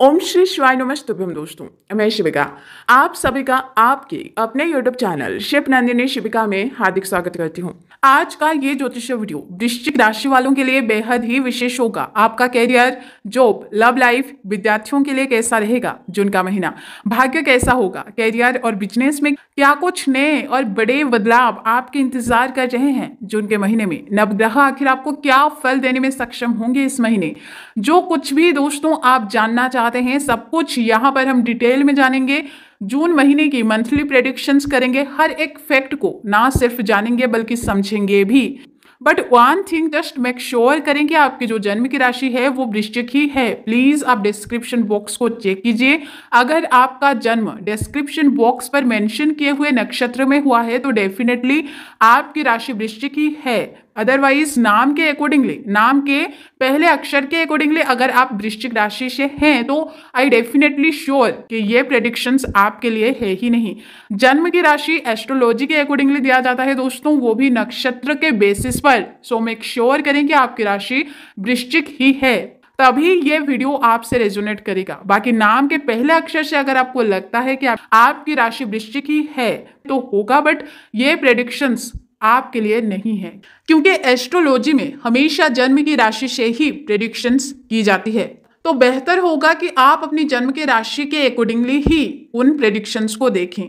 ओम श्री शिवाय नमस्तुभ्यम दोस्तों मैं शिविका आप सभी का आपके अपने यूट्यूब चैनल शिव नंदिनी शिविका में हार्दिक स्वागत करती हूँ आज का ये ज्योतिष वीडियो वृश्चिक राशि वालों के लिए बेहद ही विशेष होगा आपका कैरियर जॉब लव लाइफ विद्यार्थियों के लिए कैसा रहेगा जून का महीना भाग्य कैसा होगा कैरियर और बिजनेस में क्या कुछ नए और बड़े बदलाव आपके इंतजार कर रहे हैं जून के महीने में नवग्रह आखिर आपको क्या फल देने में सक्षम होंगे इस महीने जो कुछ भी दोस्तों आप जानना चाह बताते हैं सब कुछ यहाँ पर हम डिटेल में जानेंगे जून महीने की मंथली प्रेडिक्शंस करेंगे हर एक फैक्ट को ना सिर्फ जानेंगे बल्कि समझेंगे भी but one thing just make sure करें कि आपकी जो जन्म की राशि है वो वृश्चिक ही है प्लीज़ आप डिस्क्रिप्शन बॉक्स को चेक कीजिए अगर आपका जन्म डिस्क्रिप्शन बॉक्स पर मेंशन किए हुए नक्षत्र में हुआ है तो डेफिनेटली आपकी राशि वृश्चिक ही है अदरवाइज नाम के अकॉर्डिंगली नाम के पहले अक्षर के अकॉर्डिंगली अगर आप वृश्चिक राशि से हैं तो आई डेफिनेटली श्योर कि ये प्रेडिक्शंस आपके लिए है ही नहीं जन्म की राशि एस्ट्रोलॉजी के अकॉर्डिंगली दिया जाता है दोस्तों वो भी नक्षत्र के बेसिस पर सो मेक श्योर करें कि आपकी राशि वृश्चिक ही है तभी ये वीडियो आपसे रेजोनेट करेगा बाकी नाम के पहले अक्षर से अगर आपको लगता है कि आप, आपकी राशि वृश्चिक ही है तो होगा बट ये प्रेडिक्शंस आपके लिए नहीं है क्योंकि एस्ट्रोलॉजी में हमेशा जन्म की राशि से ही प्रिडिक्शंस की जाती है तो बेहतर होगा कि आप अपनी जन्म के राशि के अकॉर्डिंगली ही उन प्रेडिक्शंस को देखें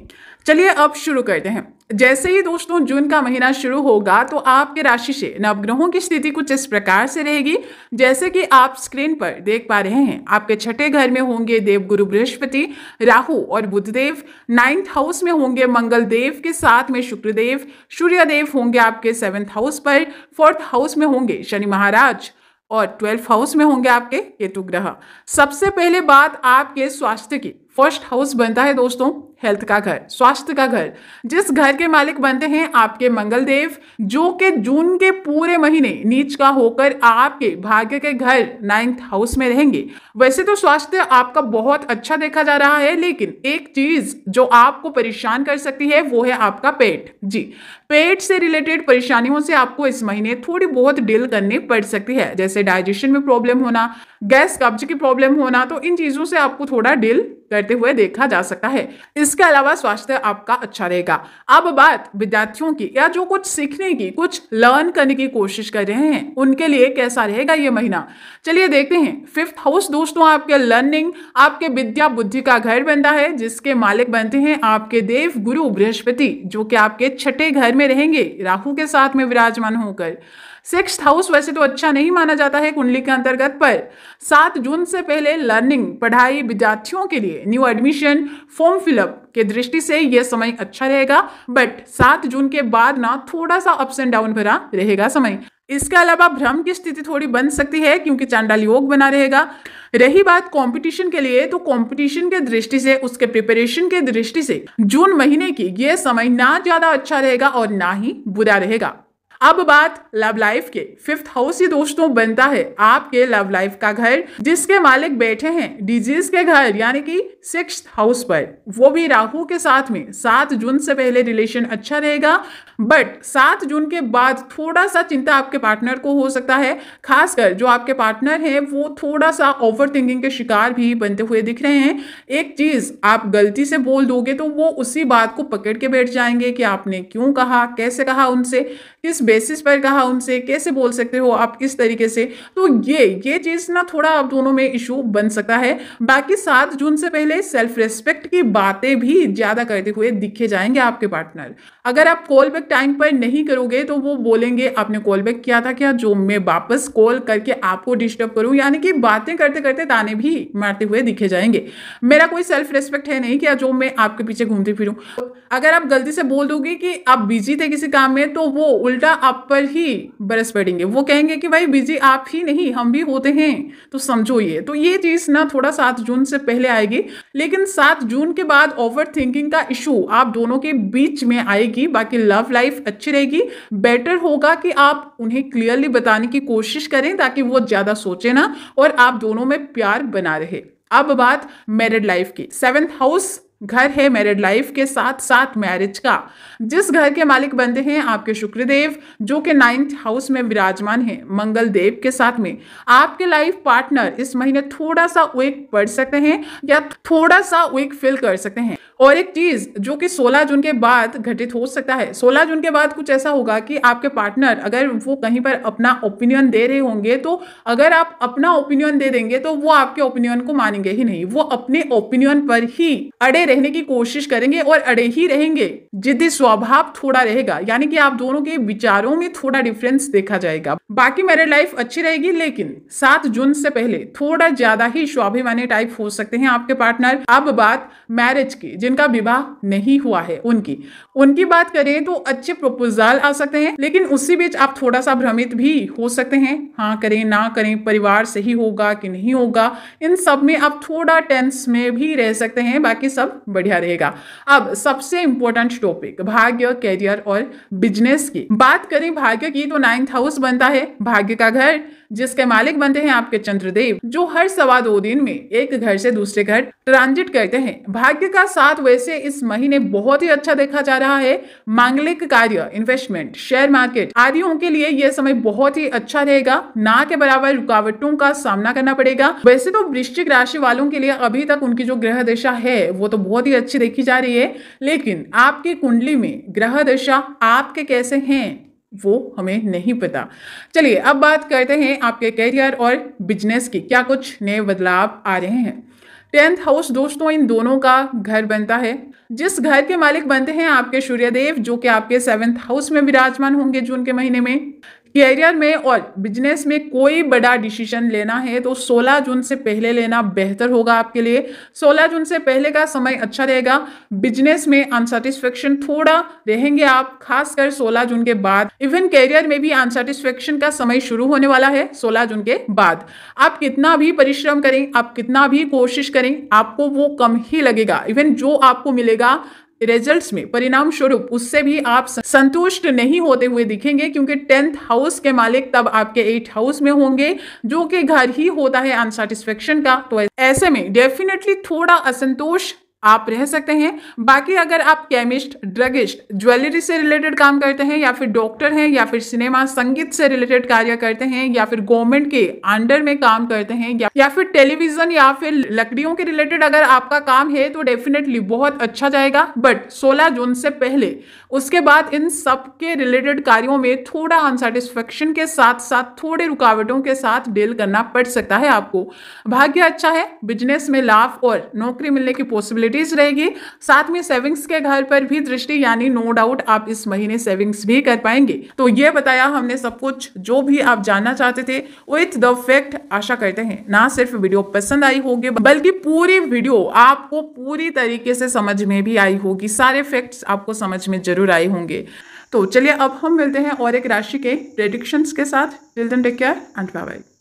चलिए अब शुरू करते हैं जैसे ही दोस्तों जून का महीना शुरू होगा तो आपके राशि से नवग्रहों की स्थिति कुछ इस प्रकार से रहेगी जैसे कि आप स्क्रीन पर देख पा रहे हैं आपके छठे घर में होंगे देव गुरु बृहस्पति राहु और बुधदेव नाइन्थ हाउस में होंगे मंगल देव के साथ में शुक्रदेव सूर्यदेव होंगे आपके सेवन्थ हाउस पर फोर्थ हाउस में होंगे शनि महाराज और ट्वेल्थ हाउस में होंगे आपके केतु ग्रह सबसे पहले बात आपके स्वास्थ्य की फर्स्ट हाउस बनता है दोस्तों हेल्थ का घर स्वास्थ्य का घर जिस घर के मालिक बनते हैं आपके मंगल देव जो कि जून के पूरे महीने नीच का होकर आपके भाग्य के घर नाइन्थ हाउस में रहेंगे वैसे तो स्वास्थ्य आपका बहुत अच्छा देखा जा रहा है लेकिन एक चीज जो आपको परेशान कर सकती है वो है आपका पेट जी पेट से रिलेटेड परेशानियों से आपको इस महीने थोड़ी बहुत डील करनी पड़ सकती है जैसे डाइजेशन में प्रॉब्लम होना गैस कब्ज की प्रॉब्लम होना तो इन चीजों से आपको थोड़ा डील करते हुए देखा जा सकता है इसके अलावा स्वास्थ्य आपका अच्छा रहेगा अब बात विद्यार्थियों की या जो कुछ सीखने की कुछ लर्न करने की कोशिश कर रहे हैं उनके लिए कैसा रहेगा ये महीना चलिए देखते हैं फिफ्थ हाउस दोस्तों आपके लर्निंग आपके विद्या बुद्धि का घर बनता है जिसके मालिक बनते हैं आपके देव गुरु बृहस्पति जो कि आपके छठे घर में रहेंगे राहु के साथ में विराजमान होकर सिक्स हाउस वैसे तो अच्छा नहीं माना जाता है कुंडली के अंतर्गत पर सात जून से पहले लर्निंग पढ़ाई विद्यार्थियों के लिए न्यू एडमिशन फॉर्म फिलअप के दृष्टि से यह समय अच्छा रहेगा बट सात जून के बाद ना थोड़ा सा अप्स एंड डाउन भरा रहेगा समय इसके अलावा भ्रम की स्थिति थोड़ी बन सकती है क्योंकि चांडाल योग बना रहेगा रही बात कंपटीशन के लिए तो कंपटीशन के दृष्टि से उसके प्रिपरेशन के दृष्टि से जून महीने की यह समय ना ज्यादा अच्छा रहेगा और ना ही बुरा रहेगा अब बात लव लाइफ के फिफ्थ हाउस ही दोस्तों बनता है आपके लव लाइफ का घर जिसके मालिक बैठे हैं डिजीज के घर यानी कि सिक्स हाउस पर वो भी राहु के साथ में सात जून से पहले रिलेशन अच्छा रहेगा बट सात जून के बाद थोड़ा सा चिंता आपके पार्टनर को हो सकता है खासकर जो आपके पार्टनर हैं वो थोड़ा सा ओवर थिंकिंग के शिकार भी बनते हुए दिख रहे हैं एक चीज़ आप गलती से बोल दोगे तो वो उसी बात को पकड़ के बैठ जाएंगे कि आपने क्यों कहा कैसे कहा उनसे किस बेसिस पर कहा उनसे कैसे बोल सकते हो आप किस तरीके से तो ये ये चीज़ ना थोड़ा आप दोनों में इशू बन सकता है बाकी सात जून से पहले सेल्फ रिस्पेक्ट की बातें भी ज़्यादा करते हुए दिखे जाएंगे आपके पार्टनर अगर आप कॉल बैक टाइम पर नहीं करोगे तो वो बोलेंगे आपने कॉल बैक किया था क्या जो मैं वापस कॉल करके आपको डिस्टर्ब करूं यानी कि बातें करते करते ताने भी मारते हुए दिखे जाएंगे मेरा कोई सेल्फ रिस्पेक्ट है नहीं क्या जो मैं आपके पीछे घूमती फिरूं अगर आप गलती से बोल दोगे कि आप बिजी थे किसी काम में तो वो उल्टा आप पर ही बरस पड़ेंगे वो कहेंगे कि भाई बिजी आप ही नहीं हम भी होते हैं तो समझो ये तो ये चीज़ ना थोड़ा सात जून से पहले आएगी लेकिन सात जून के बाद ओवर थिंकिंग का इशू आप दोनों के बीच में आएगी बाकी लव लाइफ अच्छी रहेगी बेटर होगा कि आप उन्हें क्लियरली बताने की कोशिश करें ताकि वो ज़्यादा सोचे ना और आप दोनों में प्यार बना रहे अब बात मैरिड लाइफ की सेवेंथ हाउस घर है मैरिड लाइफ के साथ साथ मैरिज का जिस घर के मालिक बनते हैं आपके शुक्रदेव जो कि नाइन्थ हाउस में विराजमान है मंगल देव के साथ में आपके लाइफ पार्टनर इस महीने थोड़ा सा वेक पड़ सकते हैं या थोड़ा सा वेक फील कर सकते हैं और एक चीज जो कि 16 जून के बाद घटित हो सकता है 16 जून के बाद कुछ ऐसा होगा कि आपके पार्टनर अगर वो कहीं पर अपना ओपिनियन दे रहे होंगे तो अगर आप अपना ओपिनियन दे देंगे तो वो आपके ओपिनियन को मानेंगे ही नहीं वो अपने ओपिनियन पर ही अड़े रहने की कोशिश करेंगे और अड़े ही रहेंगे जिद्दी स्वभाव थोड़ा रहेगा यानी कि आप दोनों के विचारों में थोड़ा डिफरेंस देखा जाएगा बाकी मैरिड लाइफ अच्छी रहेगी लेकिन सात जून से पहले थोड़ा ज्यादा ही स्वाभिमानी टाइप हो सकते हैं आपके पार्टनर अब बात मैरिज की जिनका विवाह नहीं हुआ है उनकी उनकी बात करें तो अच्छे प्रपोजल आ सकते हैं लेकिन उसी बीच आप थोड़ा सा भ्रमित भी हो सकते हैं हाँ करें ना करें परिवार सही होगा कि नहीं होगा इन सब में आप थोड़ा टेंस में भी रह सकते हैं बाकी सब बढ़िया रहेगा अब सबसे इंपॉर्टेंट टॉपिक भाग्य कैरियर और बिजनेस की बात करें भाग्य की तो नाइन्थ हाउस बनता है भाग्य का घर जिसके मालिक बनते हैं आपके चंद्रदेव जो हर सवा दो दिन में एक घर से दूसरे घर ट्रांजिट करते हैं भाग्य का साथ वैसे इस महीने बहुत ही अच्छा देखा जा रहा है मांगलिक कार्य इन्वेस्टमेंट शेयर मार्केट आदियों के लिए यह समय बहुत ही अच्छा रहेगा ना के बराबर रुकावटों का सामना करना पड़ेगा वैसे तो वृश्चिक राशि वालों के लिए अभी तक उनकी जो ग्रह दशा है वो तो बहुत ही अच्छी देखी जा रही है लेकिन आपकी कुंडली में ग्रह दशा आपके कैसे हैं वो हमें नहीं पता चलिए अब बात करते हैं आपके करियर और बिजनेस की क्या कुछ नए बदलाव आ रहे हैं टेंथ हाउस दोस्तों इन दोनों का घर बनता है जिस घर के मालिक बनते हैं आपके सूर्यदेव जो कि आपके सेवेंथ हाउस में विराजमान होंगे जून के महीने में कैरियर में और बिजनेस में कोई बड़ा डिसीजन लेना है तो 16 जून से पहले लेना बेहतर होगा आपके लिए 16 जून से पहले का समय अच्छा रहेगा बिजनेस में अनसेटिस्फेक्शन थोड़ा रहेंगे आप खासकर 16 जून के बाद इवन कैरियर में भी अनसेटिस्फेक्शन का समय शुरू होने वाला है 16 जून के बाद आप कितना भी परिश्रम करें आप कितना भी कोशिश करें आपको वो कम ही लगेगा इवन जो आपको मिलेगा रिजल्ट्स में परिणाम स्वरूप उससे भी आप संतुष्ट नहीं होते हुए दिखेंगे क्योंकि टेंथ हाउस के मालिक तब आपके एट हाउस में होंगे जो कि घर ही होता है अनसेटिस्फेक्शन का तो ऐसे में डेफिनेटली थोड़ा असंतोष आप रह सकते हैं बाकी अगर आप केमिस्ट ड्रगिस्ट ज्वेलरी से रिलेटेड काम करते हैं या फिर डॉक्टर हैं या फिर सिनेमा संगीत से रिलेटेड कार्य करते हैं या फिर गवर्नमेंट के अंडर में काम करते हैं या, या फिर टेलीविजन या फिर लकड़ियों के रिलेटेड अगर आपका काम है तो डेफिनेटली बहुत अच्छा जाएगा बट सोलह जून से पहले उसके बाद इन सब के रिलेटेड कार्यों में थोड़ा अनसेटिस्फेक्शन के साथ साथ थोड़े रुकावटों के साथ डील करना पड़ सकता है आपको भाग्य अच्छा है बिजनेस में लाभ और नौकरी मिलने की पॉसिबिलिटी एक्टिविटीज़ रहेगी साथ में सेविंग्स के घर पर भी दृष्टि यानी नो डाउट आप इस महीने सेविंग्स भी कर पाएंगे तो ये बताया हमने सब कुछ जो भी आप जानना चाहते थे विथ द फैक्ट आशा करते हैं ना सिर्फ वीडियो पसंद आई होगी बल्कि पूरी वीडियो आपको पूरी तरीके से समझ में भी आई होगी सारे फैक्ट्स आपको समझ में जरूर आए होंगे तो चलिए अब हम मिलते हैं और एक राशि के प्रेडिक्शंस के साथ till then take care and bye bye